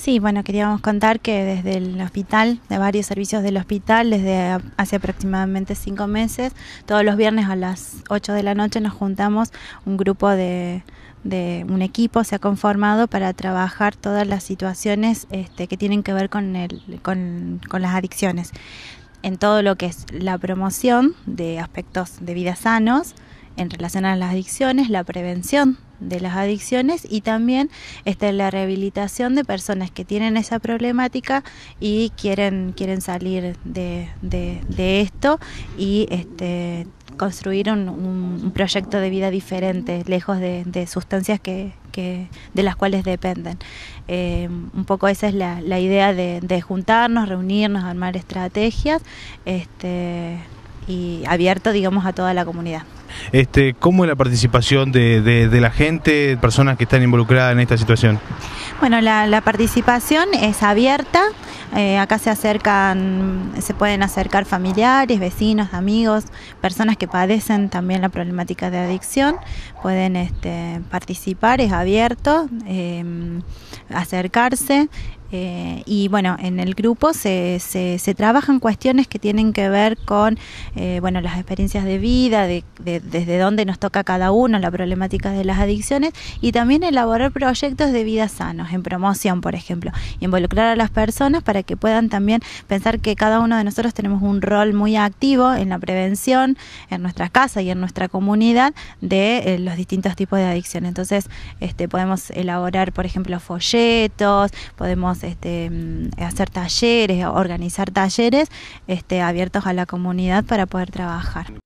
Sí, bueno, queríamos contar que desde el hospital, de varios servicios del hospital, desde hace aproximadamente cinco meses, todos los viernes a las 8 de la noche nos juntamos un grupo de, de un equipo se ha conformado para trabajar todas las situaciones este, que tienen que ver con, el, con, con las adicciones, en todo lo que es la promoción de aspectos de vida sanos en relación a las adicciones, la prevención de las adicciones y también está la rehabilitación de personas que tienen esa problemática y quieren, quieren salir de, esto y este, construir un, proyecto de vida diferente, lejos de, sustancias que, que, de las cuales dependen. Eh, un poco esa es la, la idea de, de, juntarnos, reunirnos, armar estrategias este, y abierto, digamos, a toda la comunidad. Este, ¿Cómo es la participación de, la gente, personas que están involucradas en esta situación? Bueno, la, participación es abierta. Eh, acá se acercan, se pueden acercar familiares, vecinos, amigos, personas que padecen también la problemática de adicción, pueden este, participar, es abierto, eh, acercarse. Eh, y bueno, en el grupo se, se, trabajan cuestiones que tienen que ver con eh, bueno, las experiencias de vida, de, desde dónde nos toca cada uno, la problemática de las adicciones y también elaborar proyectos de vida sanos, en promoción, por ejemplo, involucrar a las personas para que puedan también pensar que cada uno de nosotros tenemos un rol muy activo en la prevención, en nuestra casa y en nuestra comunidad de eh, los distintos tipos de adicción. Entonces, este, podemos elaborar, por ejemplo, folletos, podemos este, mm, hacer talleres, organizar talleres este, abiertos a la comunidad para poder trabajar.